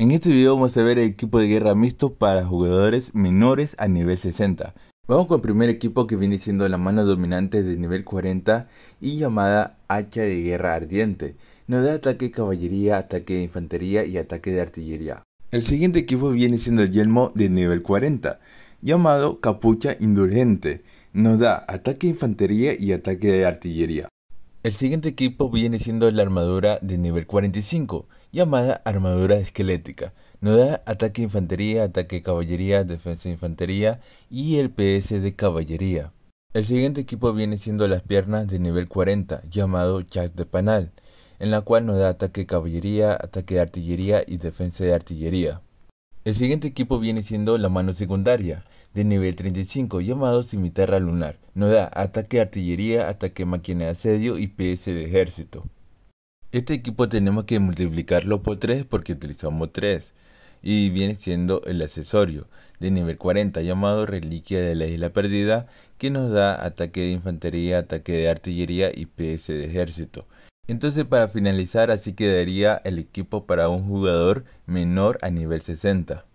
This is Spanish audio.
En este video vamos a ver el equipo de guerra mixto para jugadores menores a nivel 60. Vamos con el primer equipo que viene siendo la mano dominante de nivel 40 y llamada hacha de guerra ardiente. Nos da ataque de caballería, ataque de infantería y ataque de artillería. El siguiente equipo viene siendo el yelmo de nivel 40, llamado capucha indulgente. Nos da ataque de infantería y ataque de artillería. El siguiente equipo viene siendo la armadura de nivel 45, llamada armadura esquelética. Nos da ataque infantería, ataque caballería, defensa infantería y el PS de caballería. El siguiente equipo viene siendo las piernas de nivel 40, llamado Jack de Panal, en la cual nos da ataque caballería, ataque de artillería y defensa de artillería. El siguiente equipo viene siendo la mano secundaria, de nivel 35, llamado Cimitarra Lunar. Nos da ataque de artillería, ataque máquina de asedio y PS de ejército. Este equipo tenemos que multiplicarlo por 3 porque utilizamos 3. Y viene siendo el accesorio, de nivel 40, llamado Reliquia de la Isla Perdida, que nos da ataque de infantería, ataque de artillería y PS de ejército. Entonces para finalizar así quedaría el equipo para un jugador menor a nivel 60.